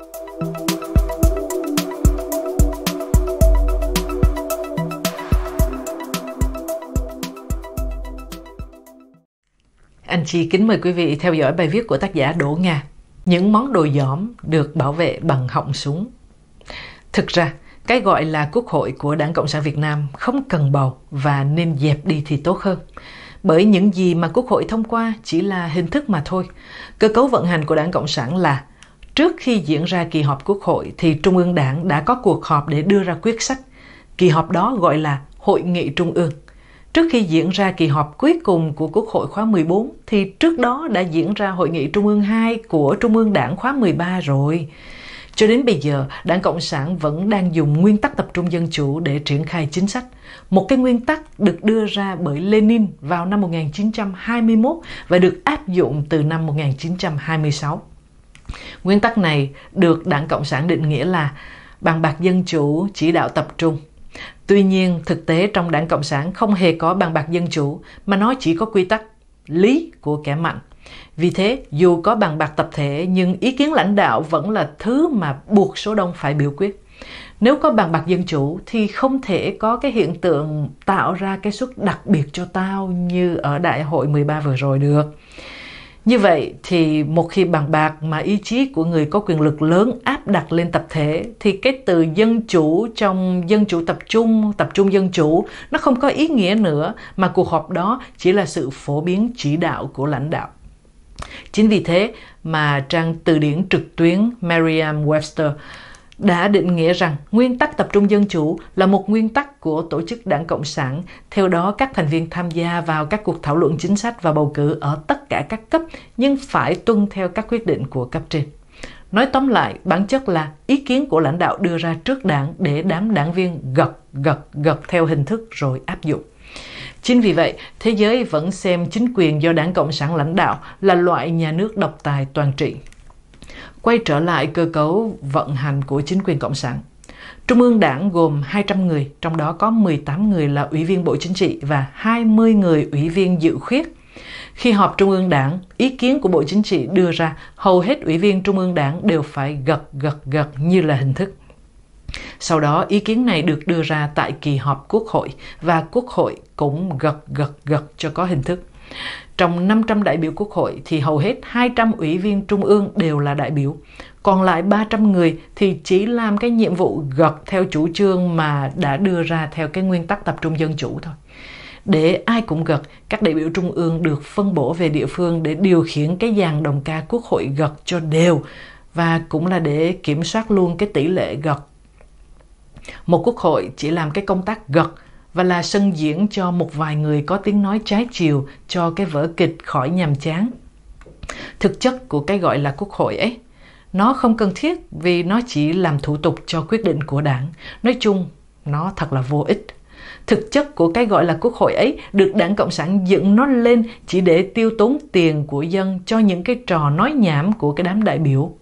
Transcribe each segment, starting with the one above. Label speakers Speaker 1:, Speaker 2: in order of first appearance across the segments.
Speaker 1: Anh chị kính mời quý vị theo dõi bài viết của tác giả Đỗ Nga Những món đồ giỏm được bảo vệ bằng họng súng Thực ra, cái gọi là quốc hội của Đảng Cộng sản Việt Nam không cần bầu và nên dẹp đi thì tốt hơn. Bởi những gì mà quốc hội thông qua chỉ là hình thức mà thôi. Cơ cấu vận hành của Đảng Cộng sản là Trước khi diễn ra kỳ họp Quốc hội thì Trung ương Đảng đã có cuộc họp để đưa ra quyết sách. Kỳ họp đó gọi là Hội nghị Trung ương. Trước khi diễn ra kỳ họp cuối cùng của Quốc hội khóa 14 thì trước đó đã diễn ra Hội nghị Trung ương 2 của Trung ương Đảng khóa 13 rồi. Cho đến bây giờ, Đảng Cộng sản vẫn đang dùng nguyên tắc tập trung dân chủ để triển khai chính sách. Một cái nguyên tắc được đưa ra bởi Lenin vào năm 1921 và được áp dụng từ năm 1926. Nguyên tắc này được Đảng Cộng sản định nghĩa là bàn bạc dân chủ, chỉ đạo tập trung. Tuy nhiên, thực tế trong Đảng Cộng sản không hề có bàn bạc dân chủ, mà nó chỉ có quy tắc lý của kẻ mạnh. Vì thế, dù có bàn bạc tập thể nhưng ý kiến lãnh đạo vẫn là thứ mà buộc số đông phải biểu quyết. Nếu có bàn bạc dân chủ thì không thể có cái hiện tượng tạo ra cái suất đặc biệt cho tao như ở đại hội 13 vừa rồi được. Như vậy thì một khi bàn bạc mà ý chí của người có quyền lực lớn áp đặt lên tập thể thì cái từ dân chủ trong dân chủ tập trung, tập trung dân chủ nó không có ý nghĩa nữa mà cuộc họp đó chỉ là sự phổ biến chỉ đạo của lãnh đạo. Chính vì thế mà trang từ điển trực tuyến Merriam-Webster đã định nghĩa rằng nguyên tắc tập trung dân chủ là một nguyên tắc của tổ chức đảng cộng sản theo đó các thành viên tham gia vào các cuộc thảo luận chính sách và bầu cử ở tất cả các cấp nhưng phải tuân theo các quyết định của cấp trên nói tóm lại bản chất là ý kiến của lãnh đạo đưa ra trước đảng để đám đảng viên gật gật gật theo hình thức rồi áp dụng Chính vì vậy, thế giới vẫn xem chính quyền do đảng Cộng sản lãnh đạo là loại nhà nước độc tài toàn trị quay trở lại cơ cấu vận hành của chính quyền Cộng sản. Trung ương đảng gồm 200 người, trong đó có 18 người là ủy viên Bộ Chính trị và 20 người ủy viên dự khuyết. Khi họp Trung ương đảng, ý kiến của Bộ Chính trị đưa ra hầu hết ủy viên Trung ương đảng đều phải gật gật gật như là hình thức. Sau đó ý kiến này được đưa ra tại kỳ họp quốc hội và quốc hội cũng gật gật gật cho có hình thức. Trong 500 đại biểu quốc hội thì hầu hết 200 ủy viên trung ương đều là đại biểu. Còn lại 300 người thì chỉ làm cái nhiệm vụ gật theo chủ trương mà đã đưa ra theo cái nguyên tắc tập trung dân chủ thôi. Để ai cũng gật, các đại biểu trung ương được phân bổ về địa phương để điều khiển cái dàn đồng ca quốc hội gật cho đều và cũng là để kiểm soát luôn cái tỷ lệ gật. Một quốc hội chỉ làm cái công tác gật và là sân diễn cho một vài người có tiếng nói trái chiều cho cái vở kịch khỏi nhàm chán. Thực chất của cái gọi là quốc hội ấy, nó không cần thiết vì nó chỉ làm thủ tục cho quyết định của đảng. Nói chung, nó thật là vô ích. Thực chất của cái gọi là quốc hội ấy được đảng Cộng sản dựng nó lên chỉ để tiêu tốn tiền của dân cho những cái trò nói nhảm của cái đám đại biểu.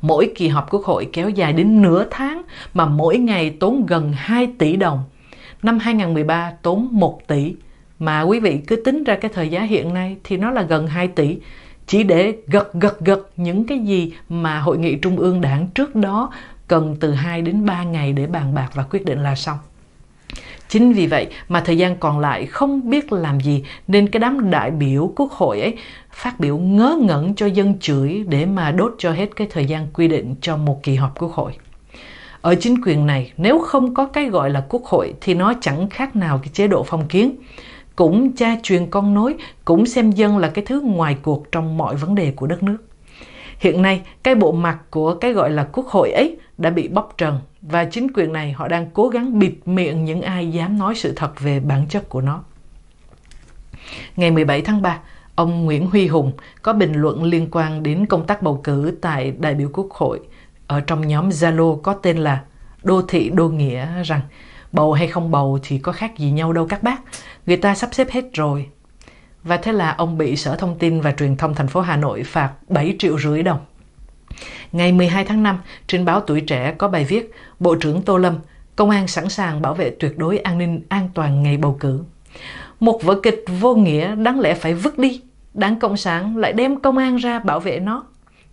Speaker 1: Mỗi kỳ họp quốc hội kéo dài đến nửa tháng mà mỗi ngày tốn gần 2 tỷ đồng – năm 2013 tốn 1 tỷ mà quý vị cứ tính ra cái thời giá hiện nay thì nó là gần 2 tỷ chỉ để gật gật gật những cái gì mà hội nghị trung ương đảng trước đó cần từ 2 đến 3 ngày để bàn bạc và quyết định là xong. Chính vì vậy mà thời gian còn lại không biết làm gì nên cái đám đại biểu quốc hội ấy phát biểu ngớ ngẩn cho dân chửi để mà đốt cho hết cái thời gian quy định cho một kỳ họp quốc hội ở chính quyền này nếu không có cái gọi là quốc hội thì nó chẳng khác nào cái chế độ phong kiến cũng cha truyền con nối cũng xem dân là cái thứ ngoài cuộc trong mọi vấn đề của đất nước hiện nay cái bộ mặt của cái gọi là quốc hội ấy đã bị bóc trần và chính quyền này họ đang cố gắng bịt miệng những ai dám nói sự thật về bản chất của nó. Ngày 17 tháng 3, ông Nguyễn Huy Hùng có bình luận liên quan đến công tác bầu cử tại đại biểu Quốc hội – ở trong nhóm Zalo có tên là Đô thị Đô Nghĩa rằng bầu hay không bầu thì có khác gì nhau đâu các bác. Người ta sắp xếp hết rồi. Và thế là ông bị Sở Thông tin và Truyền thông thành phố Hà Nội phạt 7 triệu rưỡi đồng. Ngày 12 tháng 5, trên báo Tuổi Trẻ có bài viết Bộ trưởng Tô Lâm, Công an sẵn sàng bảo vệ tuyệt đối an ninh an toàn ngày bầu cử. Một vở kịch vô nghĩa đáng lẽ phải vứt đi, đảng Cộng sản lại đem công an ra bảo vệ nó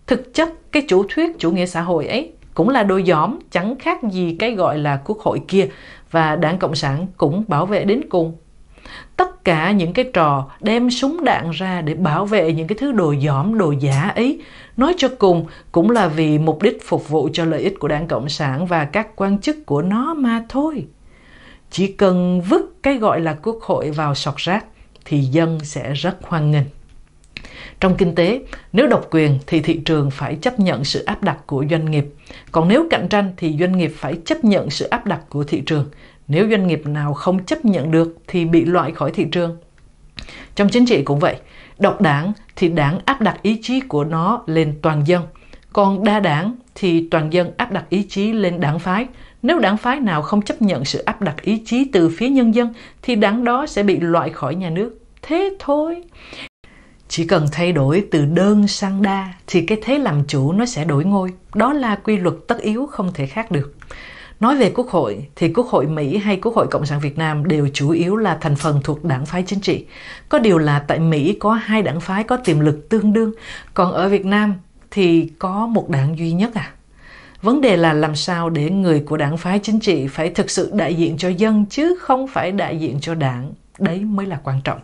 Speaker 1: thực chất cái chủ thuyết chủ nghĩa xã hội ấy cũng là đồ giỏm chẳng khác gì cái gọi là quốc hội kia và đảng cộng sản cũng bảo vệ đến cùng tất cả những cái trò đem súng đạn ra để bảo vệ những cái thứ đồ dỏm đồ giả ấy nói cho cùng cũng là vì mục đích phục vụ cho lợi ích của đảng cộng sản và các quan chức của nó mà thôi chỉ cần vứt cái gọi là quốc hội vào sọt rác thì dân sẽ rất hoan nghênh trong kinh tế, nếu độc quyền thì thị trường phải chấp nhận sự áp đặt của doanh nghiệp, còn nếu cạnh tranh thì doanh nghiệp phải chấp nhận sự áp đặt của thị trường. Nếu doanh nghiệp nào không chấp nhận được thì bị loại khỏi thị trường. Trong chính trị cũng vậy, độc đảng thì đảng áp đặt ý chí của nó lên toàn dân, còn đa đảng thì toàn dân áp đặt ý chí lên đảng phái. Nếu đảng phái nào không chấp nhận sự áp đặt ý chí từ phía nhân dân thì đảng đó sẽ bị loại khỏi nhà nước. Thế thôi chỉ cần thay đổi từ đơn sang đa thì cái thế làm chủ nó sẽ đổi ngôi đó là quy luật tất yếu không thể khác được nói về quốc hội thì quốc hội mỹ hay quốc hội cộng sản việt nam đều chủ yếu là thành phần thuộc đảng phái chính trị có điều là tại mỹ có hai đảng phái có tiềm lực tương đương còn ở việt nam thì có một đảng duy nhất à vấn đề là làm sao để người của đảng phái chính trị phải thực sự đại diện cho dân chứ không phải đại diện cho đảng đấy mới là quan trọng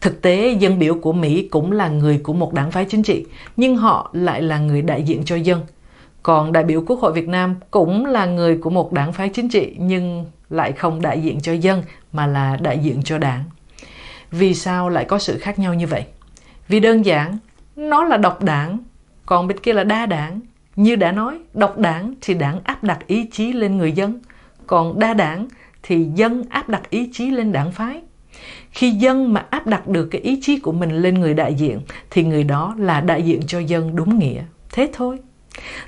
Speaker 1: Thực tế, dân biểu của Mỹ cũng là người của một đảng phái chính trị, nhưng họ lại là người đại diện cho dân. Còn đại biểu Quốc hội Việt Nam cũng là người của một đảng phái chính trị nhưng lại không đại diện cho dân mà là đại diện cho đảng. Vì sao lại có sự khác nhau như vậy? Vì đơn giản, nó là độc đảng, còn bên kia là đa đảng. Như đã nói, độc đảng thì đảng áp đặt ý chí lên người dân, còn đa đảng thì dân áp đặt ý chí lên đảng phái khi dân mà áp đặt được cái ý chí của mình lên người đại diện thì người đó là đại diện cho dân đúng nghĩa thế thôi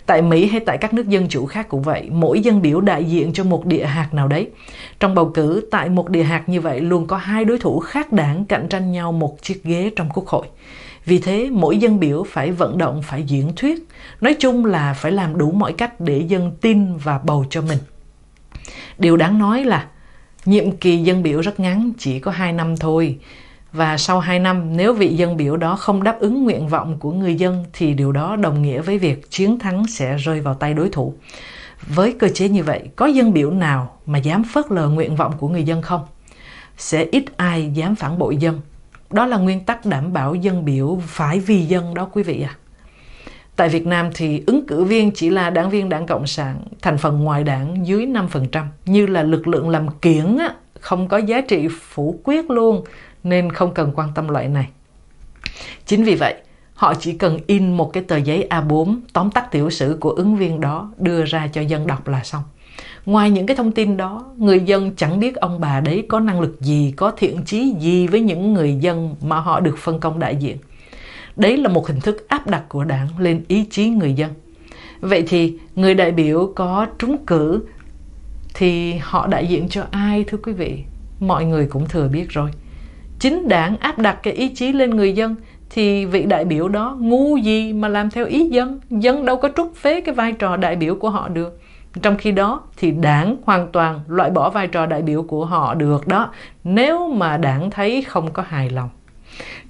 Speaker 1: Tại Mỹ hay tại các nước dân chủ khác cũng vậy, mỗi dân biểu đại diện cho một địa hạt nào đấy. Trong bầu cử, tại một địa hạt như vậy luôn có hai đối thủ khác đảng cạnh tranh nhau một chiếc ghế trong quốc hội. Vì thế, mỗi dân biểu phải vận động, phải diễn thuyết. Nói chung là phải làm đủ mọi cách để dân tin và bầu cho mình. Điều đáng nói là nhiệm kỳ dân biểu rất ngắn, chỉ có 2 năm thôi. Và sau 2 năm, nếu vị dân biểu đó không đáp ứng nguyện vọng của người dân thì điều đó đồng nghĩa với việc chiến thắng sẽ rơi vào tay đối thủ. Với cơ chế như vậy, có dân biểu nào mà dám phớt lờ nguyện vọng của người dân không? Sẽ ít ai dám phản bội dân. Đó là nguyên tắc đảm bảo dân biểu phải vì dân đó quý vị à. Tại Việt Nam thì ứng cử viên chỉ là đảng viên đảng Cộng sản, thành phần ngoài đảng dưới 5%, như là lực lượng làm kiển á, không có giá trị phủ quyết luôn, nên không cần quan tâm loại này. Chính vì vậy, họ chỉ cần in một cái tờ giấy A4 tóm tắt tiểu sử của ứng viên đó đưa ra cho dân đọc là xong. Ngoài những cái thông tin đó, người dân chẳng biết ông bà đấy có năng lực gì, có thiện chí gì với những người dân mà họ được phân công đại diện. Đấy là một hình thức áp đặt của đảng lên ý chí người dân. Vậy thì người đại biểu có trúng cử thì họ đại diện cho ai thưa quý vị? Mọi người cũng thừa biết rồi. Chính đảng áp đặt cái ý chí lên người dân thì vị đại biểu đó ngu gì mà làm theo ý dân, dân đâu có trút phế cái vai trò đại biểu của họ được. Trong khi đó thì đảng hoàn toàn loại bỏ vai trò đại biểu của họ được đó nếu mà đảng thấy không có hài lòng.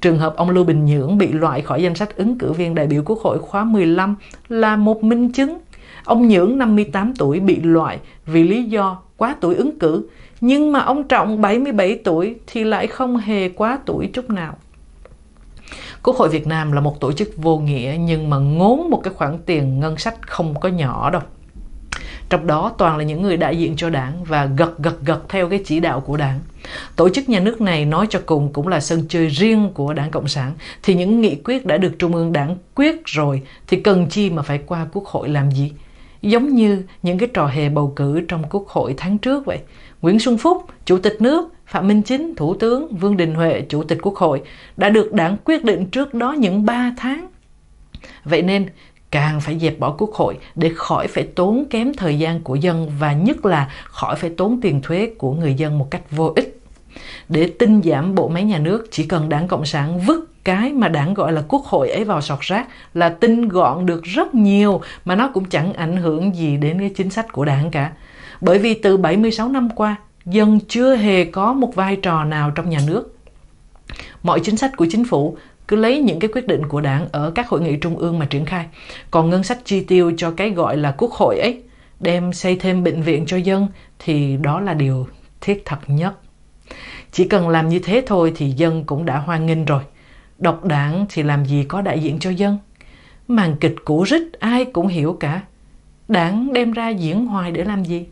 Speaker 1: Trường hợp ông Lưu Bình Nhưỡng bị loại khỏi danh sách ứng cử viên đại biểu Quốc hội khóa 15 là một minh chứng. Ông Nhưỡng 58 tuổi bị loại vì lý do quá tuổi ứng cử, nhưng mà ông Trọng 77 tuổi thì lại không hề quá tuổi chút nào. Quốc hội Việt Nam là một tổ chức vô nghĩa nhưng mà ngốn một cái khoản tiền ngân sách không có nhỏ đâu trong đó toàn là những người đại diện cho đảng và gật gật gật theo cái chỉ đạo của đảng. Tổ chức nhà nước này nói cho cùng cũng là sân chơi riêng của Đảng Cộng sản thì những nghị quyết đã được Trung ương Đảng quyết rồi thì cần chi mà phải qua Quốc hội làm gì? Giống như những cái trò hề bầu cử trong Quốc hội tháng trước vậy. Nguyễn Xuân Phúc, Chủ tịch nước, Phạm Minh Chính, Thủ tướng, Vương Đình Huệ, Chủ tịch Quốc hội đã được Đảng quyết định trước đó những 3 tháng. Vậy nên, càng phải dẹp bỏ quốc hội để khỏi phải tốn kém thời gian của dân và nhất là khỏi phải tốn tiền thuế của người dân một cách vô ích. Để tinh giảm bộ máy nhà nước, chỉ cần đảng Cộng sản vứt cái mà đảng gọi là quốc hội ấy vào sọt rác là tinh gọn được rất nhiều mà nó cũng chẳng ảnh hưởng gì đến cái chính sách của đảng cả. Bởi vì từ 76 năm qua, dân chưa hề có một vai trò nào trong nhà nước. Mọi chính sách của chính phủ cứ lấy những cái quyết định của đảng ở các hội nghị trung ương mà triển khai còn ngân sách chi tiêu cho cái gọi là quốc hội ấy đem xây thêm bệnh viện cho dân thì đó là điều thiết thật nhất chỉ cần làm như thế thôi thì dân cũng đã hoan nghênh rồi độc đảng thì làm gì có đại diện cho dân màn kịch cũ rích ai cũng hiểu cả đảng đem ra diễn hoài để làm gì